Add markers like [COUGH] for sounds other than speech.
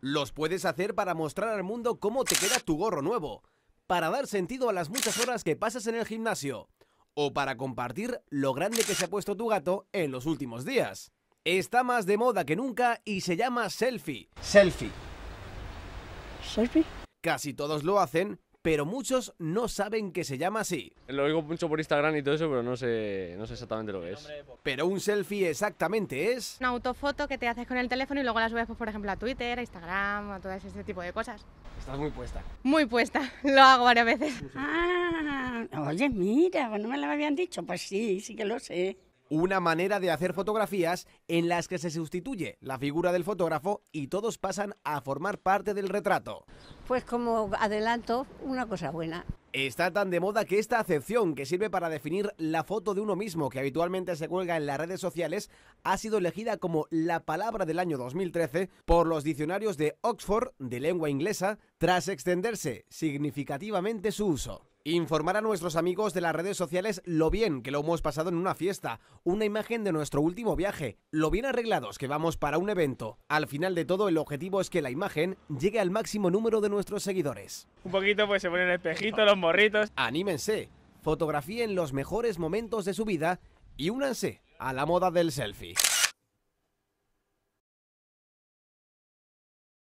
Los puedes hacer para mostrar al mundo cómo te queda tu gorro nuevo, para dar sentido a las muchas horas que pasas en el gimnasio, o para compartir lo grande que se ha puesto tu gato en los últimos días. Está más de moda que nunca y se llama selfie. Selfie. ¿Selfie? Casi todos lo hacen, pero muchos no saben que se llama así. Lo oigo mucho por Instagram y todo eso, pero no sé, no sé exactamente lo que es. Pero un selfie exactamente es... Una autofoto que te haces con el teléfono y luego la subes, pues, por ejemplo, a Twitter, a Instagram, a todo ese tipo de cosas. Estás muy puesta. Muy puesta, [LAUGHS] lo hago varias veces. ah, oye, mira, pues no me lo habían dicho. Pues sí, sí que lo sé una manera de hacer fotografías en las que se sustituye la figura del fotógrafo y todos pasan a formar parte del retrato. Pues como adelanto, una cosa buena. Está tan de moda que esta acepción, que sirve para definir la foto de uno mismo que habitualmente se cuelga en las redes sociales, ha sido elegida como la palabra del año 2013 por los diccionarios de Oxford de lengua inglesa, tras extenderse significativamente su uso. Informar a nuestros amigos de las redes sociales lo bien que lo hemos pasado en una fiesta, una imagen de nuestro último viaje, lo bien arreglados que vamos para un evento. Al final de todo, el objetivo es que la imagen llegue al máximo número de nuestros seguidores. Un poquito pues se ponen espejitos, los morritos. Anímense, fotografíen los mejores momentos de su vida y únanse a la moda del selfie.